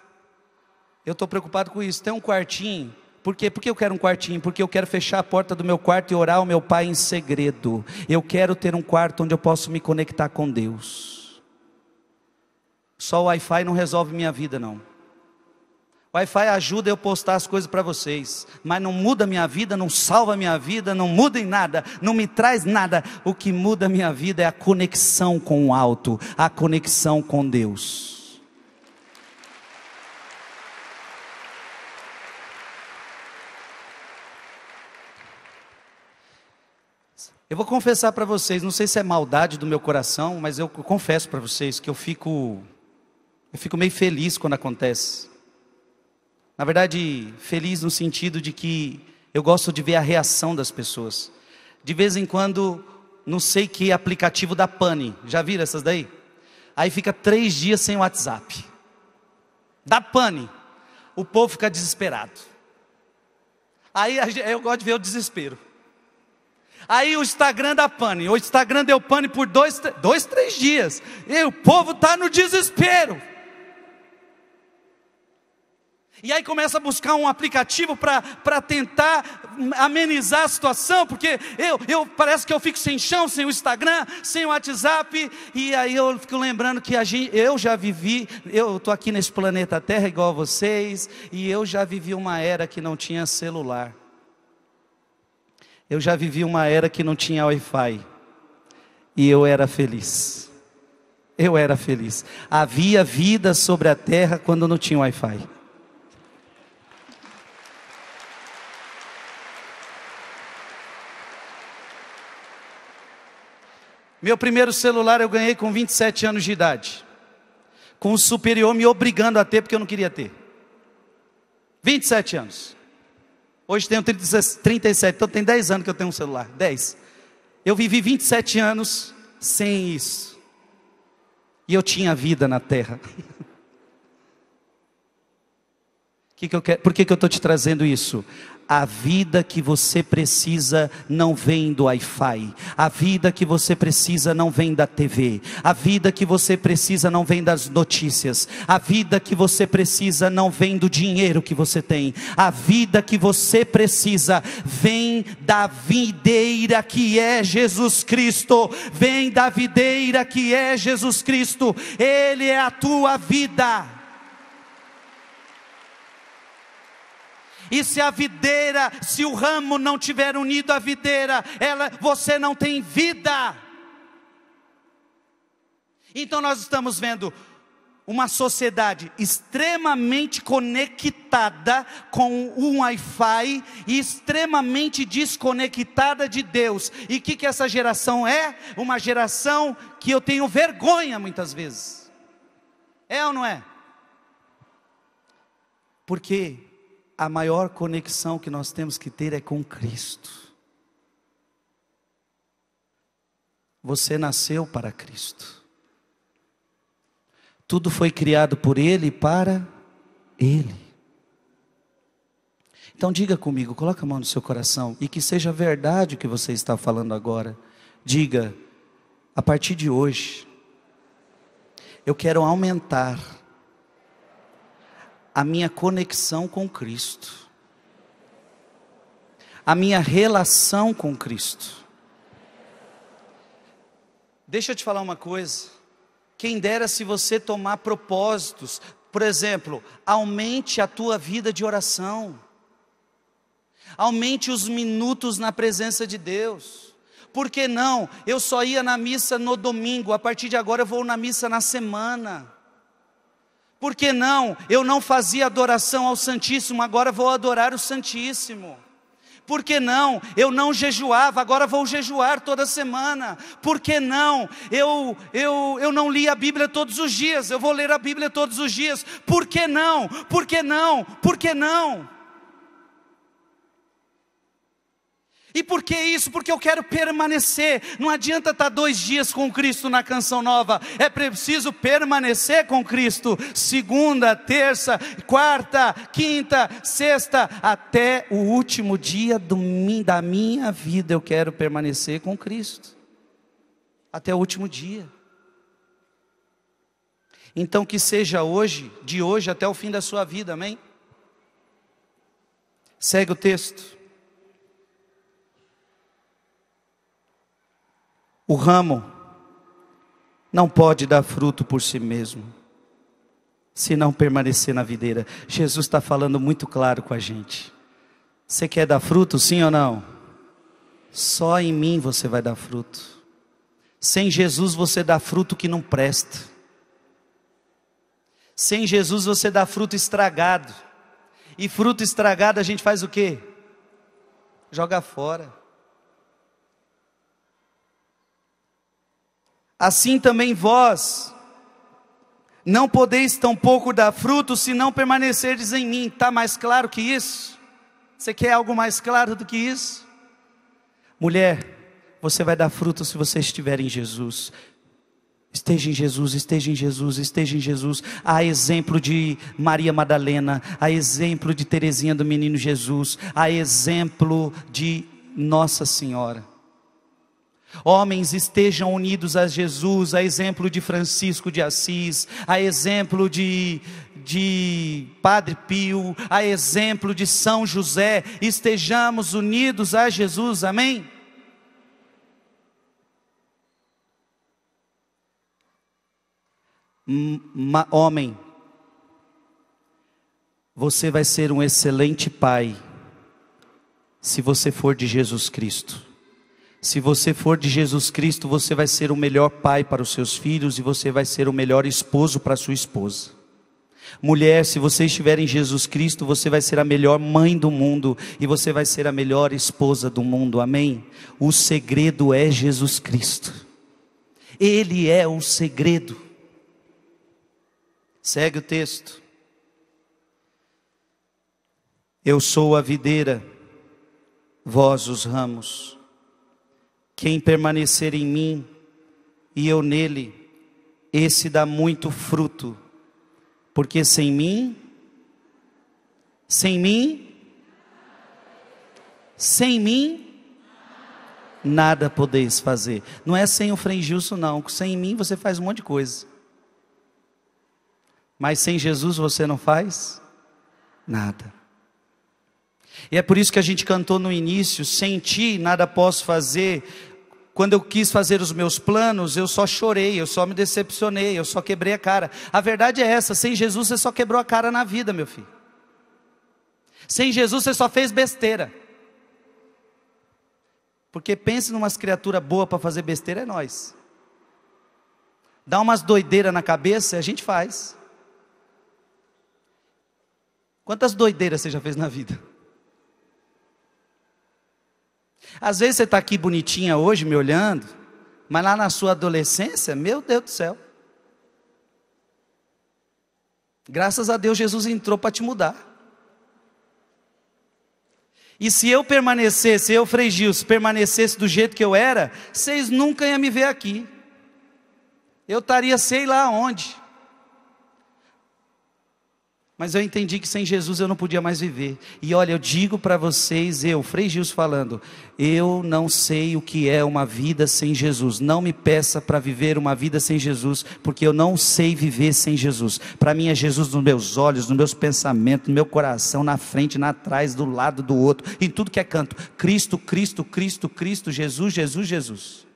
eu estou preocupado com isso. Tem um quartinho. Por quê? Porque eu quero um quartinho, porque eu quero fechar a porta do meu quarto e orar ao meu pai em segredo. Eu quero ter um quarto onde eu posso me conectar com Deus. Só o Wi-Fi não resolve minha vida, não. O Wi-Fi ajuda eu postar as coisas para vocês, mas não muda minha vida, não salva minha vida, não muda em nada, não me traz nada. O que muda minha vida é a conexão com o alto, a conexão com Deus. Eu vou confessar para vocês, não sei se é maldade do meu coração, mas eu confesso para vocês que eu fico eu fico meio feliz quando acontece. Na verdade, feliz no sentido de que eu gosto de ver a reação das pessoas. De vez em quando, não sei que aplicativo da pane, já viram essas daí? Aí fica três dias sem WhatsApp. Da pane, o povo fica desesperado. Aí eu gosto de ver o desespero. Aí o Instagram dá pane. O Instagram deu pane por dois, dois três dias. E o povo está no desespero. E aí começa a buscar um aplicativo para tentar amenizar a situação, porque eu, eu parece que eu fico sem chão, sem o Instagram, sem o WhatsApp, e aí eu fico lembrando que a gente, eu já vivi, eu estou aqui nesse planeta Terra igual a vocês, e eu já vivi uma era que não tinha celular. Eu já vivi uma era que não tinha Wi-Fi. E eu era feliz. Eu era feliz. Havia vida sobre a terra quando não tinha Wi-Fi. Meu primeiro celular eu ganhei com 27 anos de idade. Com o superior me obrigando a ter, porque eu não queria ter. 27 anos. Hoje tenho 37, então tem 10 anos que eu tenho um celular. 10. Eu vivi 27 anos sem isso. E eu tinha vida na terra. que que eu quero, por que, que eu estou te trazendo isso? A vida que você precisa não vem do Wi-Fi. A vida que você precisa não vem da TV. A vida que você precisa não vem das notícias. A vida que você precisa não vem do dinheiro que você tem. A vida que você precisa vem da videira que é Jesus Cristo. Vem da videira que é Jesus Cristo. Ele é a tua vida. E se a videira, se o ramo não tiver unido à videira, ela, você não tem vida. Então nós estamos vendo uma sociedade extremamente conectada com um Wi-Fi e extremamente desconectada de Deus. E o que, que essa geração é? Uma geração que eu tenho vergonha muitas vezes. É ou não é? Porque a maior conexão que nós temos que ter é com Cristo. Você nasceu para Cristo. Tudo foi criado por Ele e para Ele. Então diga comigo, coloca a mão no seu coração e que seja verdade o que você está falando agora. Diga, a partir de hoje, eu quero aumentar a minha conexão com Cristo, a minha relação com Cristo. Deixa eu te falar uma coisa. Quem dera se você tomar propósitos, por exemplo, aumente a tua vida de oração, aumente os minutos na presença de Deus. Por que não? Eu só ia na missa no domingo, a partir de agora eu vou na missa na semana. Por que não? Eu não fazia adoração ao Santíssimo, agora vou adorar o Santíssimo. Por que não? Eu não jejuava, agora vou jejuar toda semana. Por que não? Eu, eu, eu não li a Bíblia todos os dias, eu vou ler a Bíblia todos os dias. Por que não? Por que não? Por que não? E por que isso? Porque eu quero permanecer. Não adianta estar tá dois dias com Cristo na canção nova. É preciso permanecer com Cristo. Segunda, terça, quarta, quinta, sexta, até o último dia do, da minha vida eu quero permanecer com Cristo. Até o último dia. Então que seja hoje, de hoje até o fim da sua vida, amém? Segue o texto. O ramo não pode dar fruto por si mesmo, se não permanecer na videira. Jesus está falando muito claro com a gente. Você quer dar fruto, sim ou não? Só em mim você vai dar fruto. Sem Jesus você dá fruto que não presta. Sem Jesus você dá fruto estragado. E fruto estragado a gente faz o quê? Joga fora. Assim também vós não podeis tampouco dar fruto se não permanecerdes em mim. Está mais claro que isso? Você quer algo mais claro do que isso? Mulher, você vai dar fruto se você estiver em Jesus. Esteja em Jesus, esteja em Jesus, esteja em Jesus. A exemplo de Maria Madalena, a exemplo de Terezinha do Menino Jesus, a exemplo de Nossa Senhora. Homens estejam unidos a Jesus, a exemplo de Francisco de Assis, a exemplo de, de Padre Pio, a exemplo de São José, estejamos unidos a Jesus, amém? Ma homem, você vai ser um excelente pai se você for de Jesus Cristo. Se você for de Jesus Cristo, você vai ser o melhor pai para os seus filhos e você vai ser o melhor esposo para sua esposa. Mulher, se você estiver em Jesus Cristo, você vai ser a melhor mãe do mundo e você vai ser a melhor esposa do mundo. Amém? O segredo é Jesus Cristo. Ele é o segredo. Segue o texto. Eu sou a videira, vós os ramos. Quem permanecer em mim e eu nele, esse dá muito fruto, porque sem mim, sem mim, sem mim, nada podeis fazer. Não é sem o frangilso não. Sem mim você faz um monte de coisa. Mas sem Jesus você não faz nada. E é por isso que a gente cantou no início: sem ti nada posso fazer, quando eu quis fazer os meus planos, eu só chorei, eu só me decepcionei, eu só quebrei a cara. A verdade é essa: sem Jesus você só quebrou a cara na vida, meu filho. Sem Jesus você só fez besteira. Porque pense numa criatura boa para fazer besteira é nós. Dá umas doideiras na cabeça, a gente faz. Quantas doideiras você já fez na vida? Às vezes você está aqui bonitinha hoje, me olhando, mas lá na sua adolescência, meu Deus do céu. Graças a Deus Jesus entrou para te mudar. E se eu permanecesse, eu, Frei se permanecesse do jeito que eu era, vocês nunca iam me ver aqui. Eu estaria sei lá onde. Mas eu entendi que sem Jesus eu não podia mais viver. E olha, eu digo para vocês, eu, Frei Gilson falando, eu não sei o que é uma vida sem Jesus. Não me peça para viver uma vida sem Jesus, porque eu não sei viver sem Jesus. Para mim é Jesus nos meus olhos, nos meus pensamentos, no meu coração, na frente, na trás, do lado, do outro, em tudo que é canto. Cristo, Cristo, Cristo, Cristo, Jesus, Jesus, Jesus.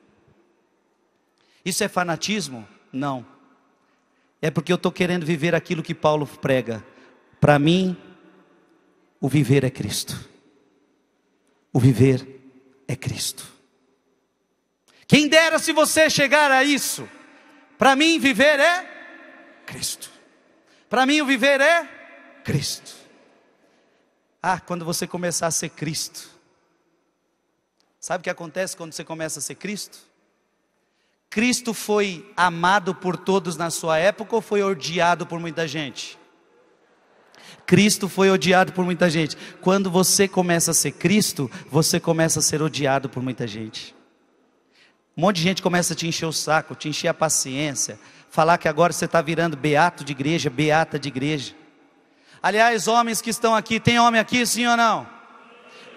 Isso é fanatismo? Não. É porque eu estou querendo viver aquilo que Paulo prega para mim, o viver é Cristo. O viver é Cristo. Quem dera se você chegar a isso. Para mim, viver é Cristo. Para mim, o viver é Cristo. Ah, quando você começar a ser Cristo. Sabe o que acontece quando você começa a ser Cristo? Cristo foi amado por todos na sua época ou foi odiado por muita gente? Cristo foi odiado por muita gente. Quando você começa a ser Cristo, você começa a ser odiado por muita gente. Um monte de gente começa a te encher o saco, te encher a paciência, falar que agora você está virando beato de igreja, beata de igreja. Aliás, homens que estão aqui, tem homem aqui, sim ou não?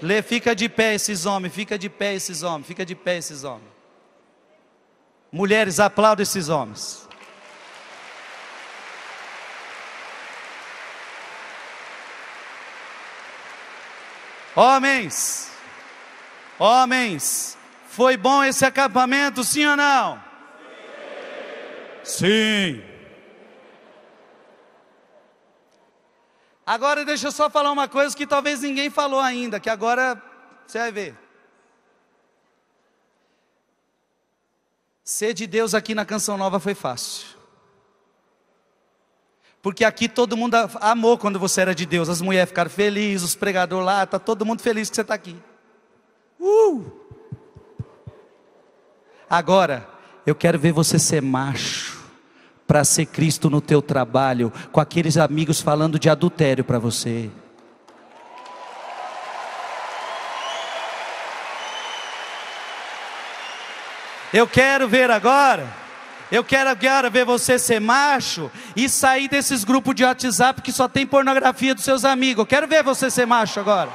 Lê, fica de pé esses homens, fica de pé esses homens, fica de pé esses homens. Mulheres, aplaudam esses homens. Homens, homens, foi bom esse acampamento, sim ou não? Sim. sim. Agora deixa eu só falar uma coisa que talvez ninguém falou ainda, que agora você vai ver. Ser de Deus aqui na Canção Nova foi fácil. Porque aqui todo mundo amou quando você era de Deus. As mulheres ficaram felizes, os pregadores lá, está todo mundo feliz que você está aqui. Uh! Agora, eu quero ver você ser macho para ser Cristo no teu trabalho, com aqueles amigos falando de adultério para você. Eu quero ver agora eu quero agora ver você ser macho e sair desses grupos de WhatsApp que só tem pornografia dos seus amigos. Eu quero ver você ser macho agora.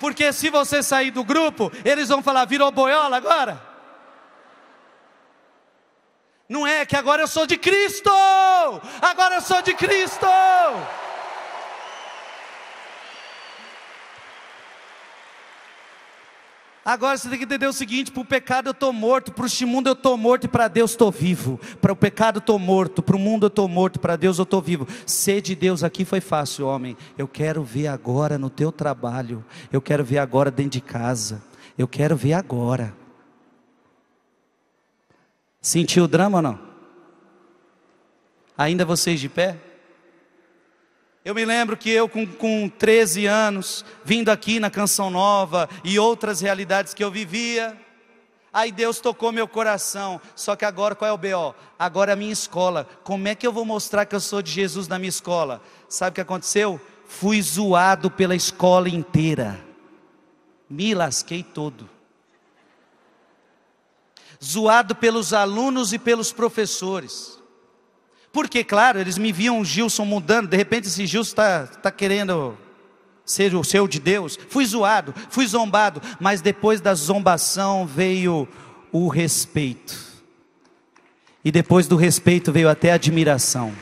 Porque se você sair do grupo, eles vão falar: virou boiola agora? Não é que agora eu sou de Cristo! Agora eu sou de Cristo! Agora você tem que entender o seguinte: para o pecado eu estou morto, para o mundo eu estou morto e para Deus estou vivo. Para o pecado eu estou morto, para o mundo eu estou morto, para Deus eu estou vivo. Ser de Deus aqui foi fácil, homem. Eu quero ver agora no teu trabalho, eu quero ver agora dentro de casa, eu quero ver agora. Sentiu o drama ou não? Ainda vocês de pé? Eu me lembro que eu, com, com 13 anos, vindo aqui na Canção Nova e outras realidades que eu vivia, aí Deus tocou meu coração. Só que agora qual é o BO? Agora é a minha escola. Como é que eu vou mostrar que eu sou de Jesus na minha escola? Sabe o que aconteceu? Fui zoado pela escola inteira. Me lasquei todo. Zoado pelos alunos e pelos professores porque, claro, eles me viam o Gilson mudando, de repente esse Gilson está tá querendo ser o seu de Deus. Fui zoado, fui zombado, mas depois da zombação veio o respeito. E depois do respeito veio até a admiração.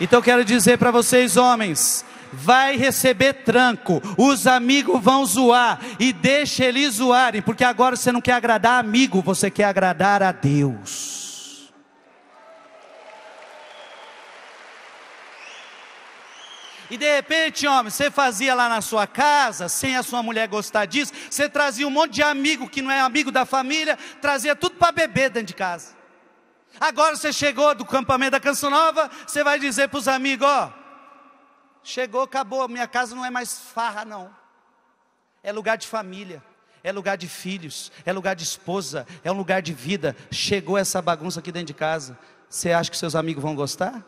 Então quero dizer para vocês, homens, vai receber tranco, os amigos vão zoar, e deixa eles zoarem, porque agora você não quer agradar amigo, você quer agradar a Deus. E de repente, homem, você fazia lá na sua casa, sem a sua mulher gostar disso, você trazia um monte de amigo que não é amigo da família, trazia tudo para beber dentro de casa. Agora você chegou do campamento da Canção Nova, você vai dizer para os amigos: ó, Chegou, acabou. Minha casa não é mais farra, não. É lugar de família, é lugar de filhos, é lugar de esposa, é um lugar de vida. Chegou essa bagunça aqui dentro de casa. Você acha que seus amigos vão gostar?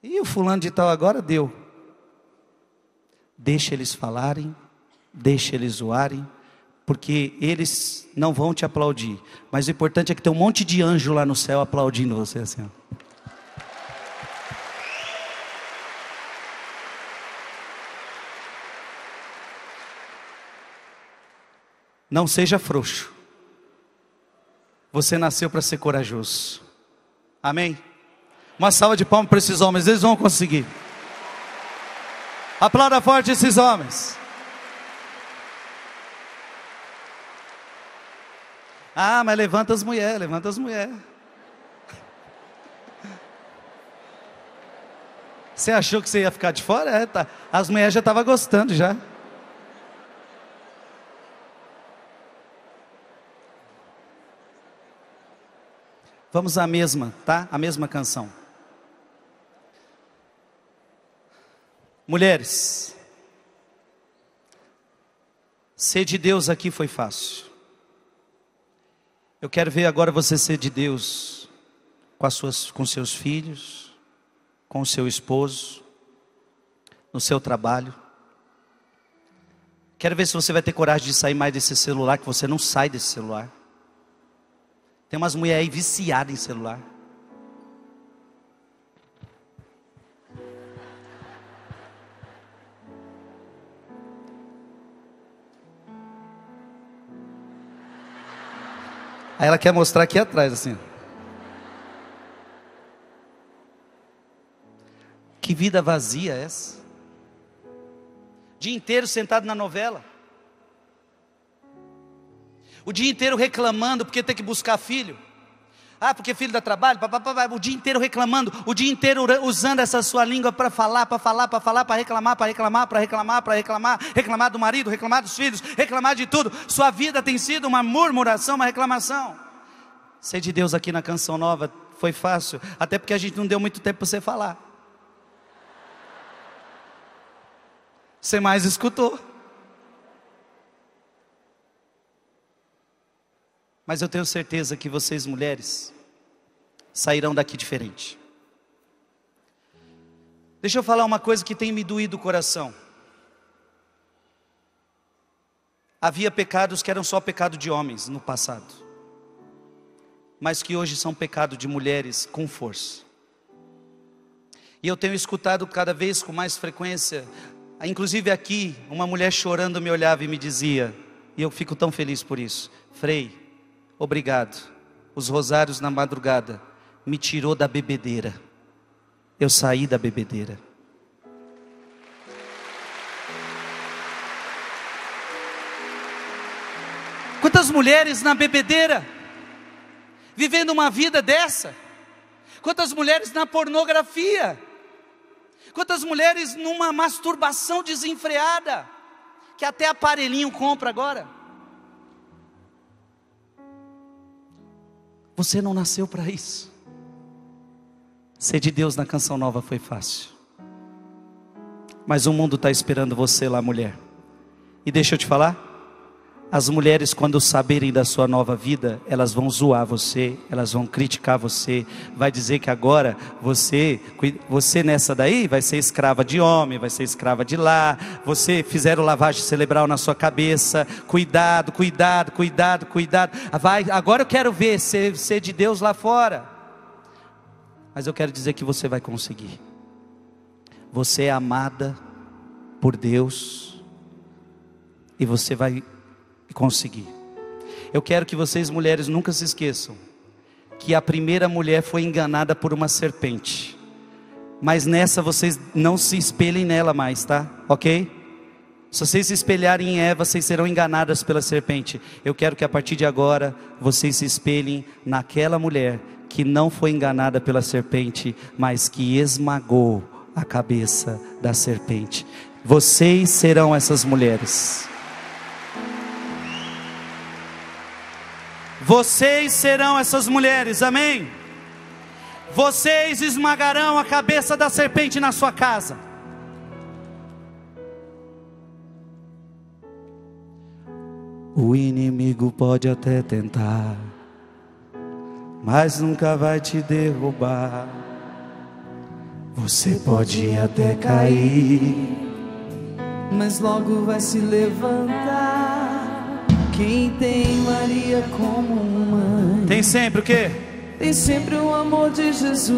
E o fulano de tal agora deu. Deixa eles falarem, deixa eles zoarem, porque eles não vão te aplaudir. Mas o importante é que tem um monte de anjo lá no céu aplaudindo você assim. Ó. Não seja frouxo. Você nasceu para ser corajoso. Amém? Uma salva de palmas para esses homens, eles vão conseguir. Aplauda forte esses homens. Ah, mas levanta as mulheres, levanta as mulheres. Você achou que você ia ficar de fora? É, tá. As mulheres já estavam gostando já. Vamos à mesma, tá? A mesma canção. Mulheres, ser de Deus aqui foi fácil. Eu quero ver agora você ser de Deus com, as suas, com seus filhos, com o seu esposo, no seu trabalho. Quero ver se você vai ter coragem de sair mais desse celular, que você não sai desse celular. Tem umas mulheres aí viciadas em celular. Aí ela quer mostrar aqui atrás, assim. Que vida vazia é essa? Dia inteiro sentado na novela. O dia inteiro reclamando porque tem que buscar filho. Ah, porque filho dá trabalho, o dia inteiro reclamando, o dia inteiro usando essa sua língua para falar, para falar, para falar, para reclamar, para reclamar, para reclamar, para reclamar, reclamar do marido, reclamar dos filhos, reclamar de tudo. Sua vida tem sido uma murmuração, uma reclamação. Ser de Deus aqui na canção nova foi fácil, até porque a gente não deu muito tempo para você falar. Você mais escutou. Mas eu tenho certeza que vocês, mulheres, sairão daqui diferente. Deixa eu falar uma coisa que tem me doído o coração. Havia pecados que eram só pecado de homens no passado, mas que hoje são pecado de mulheres com força. E eu tenho escutado cada vez com mais frequência, inclusive aqui, uma mulher chorando me olhava e me dizia, e eu fico tão feliz por isso: Frei, Obrigado. Os rosários na madrugada me tirou da bebedeira. Eu saí da bebedeira. Quantas mulheres na bebedeira, vivendo uma vida dessa? Quantas mulheres na pornografia? Quantas mulheres numa masturbação desenfreada, que até aparelhinho compra agora? Você não nasceu para isso. Ser de Deus na canção nova foi fácil. Mas o mundo está esperando você lá, mulher. E deixa eu te falar, as mulheres, quando saberem da sua nova vida, elas vão zoar você, elas vão criticar você, vai dizer que agora você, você nessa daí vai ser escrava de homem, vai ser escrava de lá, você fizeram lavagem cerebral na sua cabeça, cuidado, cuidado, cuidado, cuidado. Ah, vai, agora eu quero ver ser, ser de Deus lá fora. Mas eu quero dizer que você vai conseguir. Você é amada por Deus e você vai e consegui. Eu quero que vocês, mulheres, nunca se esqueçam que a primeira mulher foi enganada por uma serpente. Mas nessa vocês não se espelhem nela mais, tá? Ok? Se vocês se espelharem em Eva, vocês serão enganadas pela serpente. Eu quero que a partir de agora vocês se espelhem naquela mulher que não foi enganada pela serpente, mas que esmagou a cabeça da serpente. Vocês serão essas mulheres. Vocês serão essas mulheres, amém? Vocês esmagarão a cabeça da serpente na sua casa. O inimigo pode até tentar, mas nunca vai te derrubar. Você pode até cair, mas logo vai se levantar. Quem tem Maria como mãe. Tem sempre o quê? Tem sempre o amor de Jesus.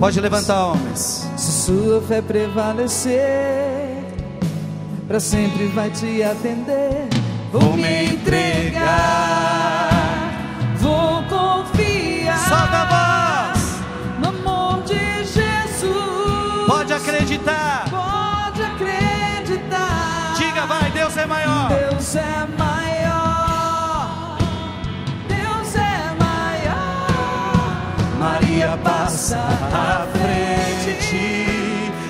Pode levantar, homens. Se sua fé prevalecer, para sempre vai te atender. Vou, vou me entregar, entregar, vou confiar. Só na voz. passa à frente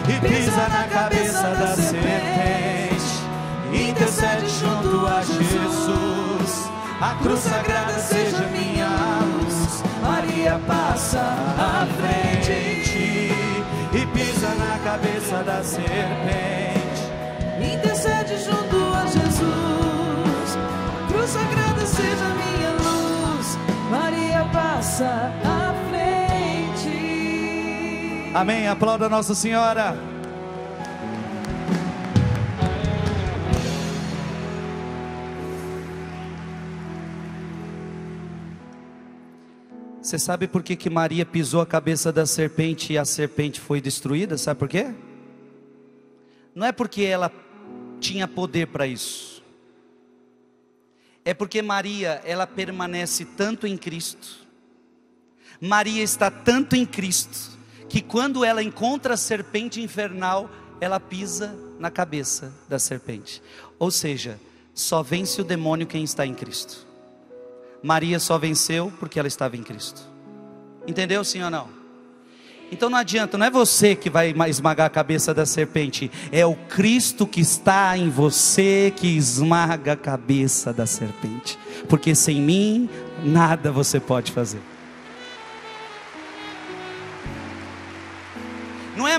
e pisa na cabeça da serpente. Intercede junto a Jesus. A cruz sagrada seja minha luz. Maria passa à frente e pisa na cabeça da serpente. Intercede junto a Jesus. A cruz sagrada seja minha luz. Maria passa à Amém. Aplauda Nossa Senhora. Você sabe por que, que Maria pisou a cabeça da serpente e a serpente foi destruída? Sabe por quê? Não é porque ela tinha poder para isso. É porque Maria, ela permanece tanto em Cristo. Maria está tanto em Cristo que quando ela encontra a serpente infernal, ela pisa na cabeça da serpente. Ou seja, só vence o demônio quem está em Cristo. Maria só venceu porque ela estava em Cristo. Entendeu sim ou não? Então não adianta, não é você que vai esmagar a cabeça da serpente, é o Cristo que está em você que esmaga a cabeça da serpente, porque sem mim nada você pode fazer.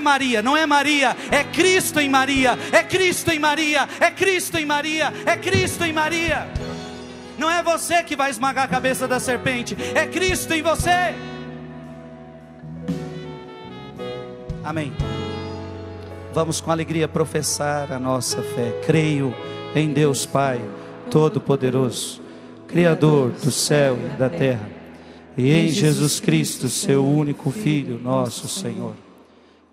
é Maria, não é Maria, é Cristo em Maria, é Cristo em Maria, é Cristo em Maria, é Cristo em Maria. Não é você que vai esmagar a cabeça da serpente, é Cristo em você. Amém. Vamos com alegria professar a nossa fé. Creio em Deus Pai Todo-Poderoso, Criador do céu e da terra, e em Jesus Cristo, seu único Filho, nosso Senhor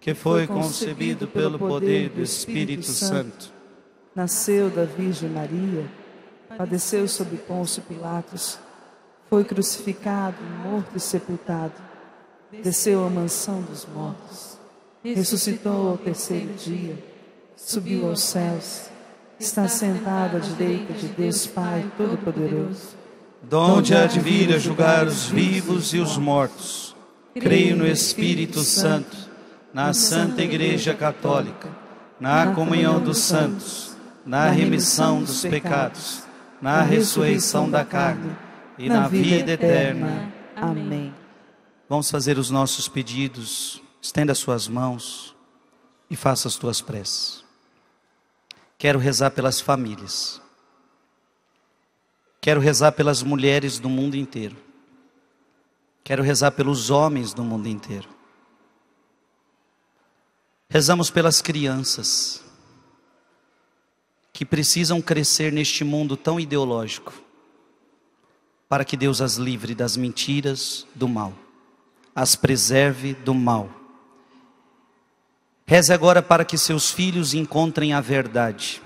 que foi concebido pelo poder do Espírito Santo, nasceu da Virgem Maria, padeceu sob Pôncio Pilatos, foi crucificado, morto e sepultado, desceu à mansão dos mortos, ressuscitou ao terceiro dia, subiu aos céus, está sentado à direita de Deus Pai Todo-Poderoso, donde há de vir a julgar os vivos e os mortos. Creio no Espírito Santo na Santa Igreja Católica, na comunhão dos santos, na remissão dos pecados, na ressurreição da carne e na vida eterna. Amém. Vamos fazer os nossos pedidos. Estenda as suas mãos e faça as tuas preces. Quero rezar pelas famílias. Quero rezar pelas mulheres do mundo inteiro. Quero rezar pelos homens do mundo inteiro. Rezamos pelas crianças que precisam crescer neste mundo tão ideológico, para que Deus as livre das mentiras do mal, as preserve do mal. Reze agora para que seus filhos encontrem a verdade.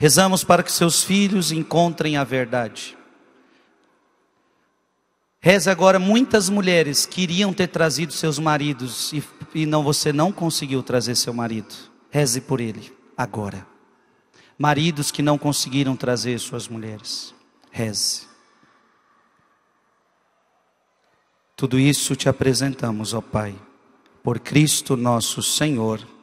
Rezamos para que seus filhos encontrem a verdade. Reza agora muitas mulheres queriam ter trazido seus maridos e, e não você não conseguiu trazer seu marido. Reze por ele agora. Maridos que não conseguiram trazer suas mulheres. Reze. Tudo isso te apresentamos, ó Pai, por Cristo nosso Senhor.